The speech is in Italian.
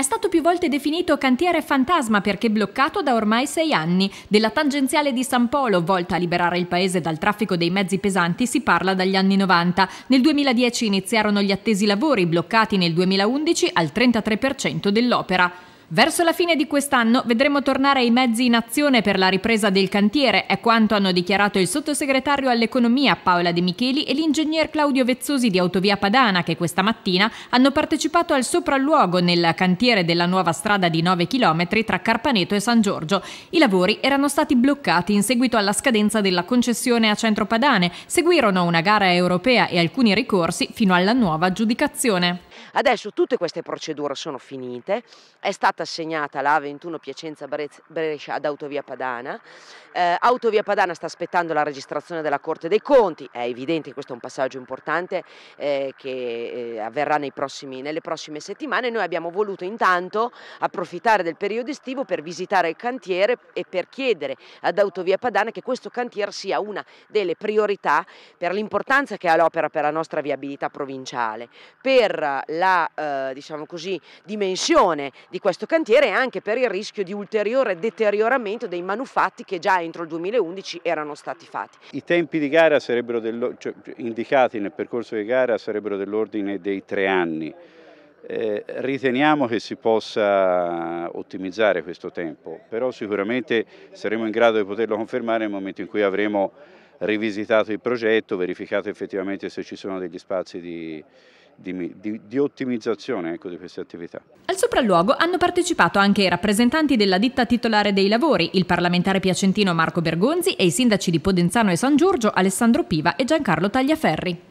È stato più volte definito cantiere fantasma perché bloccato da ormai sei anni. Della tangenziale di San Polo, volta a liberare il paese dal traffico dei mezzi pesanti, si parla dagli anni 90. Nel 2010 iniziarono gli attesi lavori, bloccati nel 2011 al 33% dell'opera. Verso la fine di quest'anno vedremo tornare i mezzi in azione per la ripresa del cantiere, è quanto hanno dichiarato il sottosegretario all'economia Paola De Micheli e l'ingegner Claudio Vezzosi di Autovia Padana che questa mattina hanno partecipato al sopralluogo nel cantiere della nuova strada di 9 km tra Carpaneto e San Giorgio. I lavori erano stati bloccati in seguito alla scadenza della concessione a Centro Padane, seguirono una gara europea e alcuni ricorsi fino alla nuova aggiudicazione. Adesso tutte queste procedure sono finite, è stata assegnata la 21 Piacenza Brescia ad Autovia Padana, eh, Autovia Padana sta aspettando la registrazione della Corte dei Conti, è evidente che questo è un passaggio importante eh, che eh, avverrà prossimi, nelle prossime settimane, noi abbiamo voluto intanto approfittare del periodo estivo per visitare il cantiere e per chiedere ad Autovia Padana che questo cantiere sia una delle priorità per l'importanza che ha l'opera per la nostra viabilità provinciale, per la eh, diciamo così, dimensione di questo cantiere e anche per il rischio di ulteriore deterioramento dei manufatti che già entro il 2011 erano stati fatti. I tempi di gara del, cioè, indicati nel percorso di gara sarebbero dell'ordine dei tre anni. Eh, riteniamo che si possa ottimizzare questo tempo, però sicuramente saremo in grado di poterlo confermare nel momento in cui avremo rivisitato il progetto, verificato effettivamente se ci sono degli spazi di, di, di, di ottimizzazione ecco, di queste attività. Al sopralluogo hanno partecipato anche i rappresentanti della ditta titolare dei lavori, il parlamentare piacentino Marco Bergonzi e i sindaci di Podenzano e San Giorgio Alessandro Piva e Giancarlo Tagliaferri.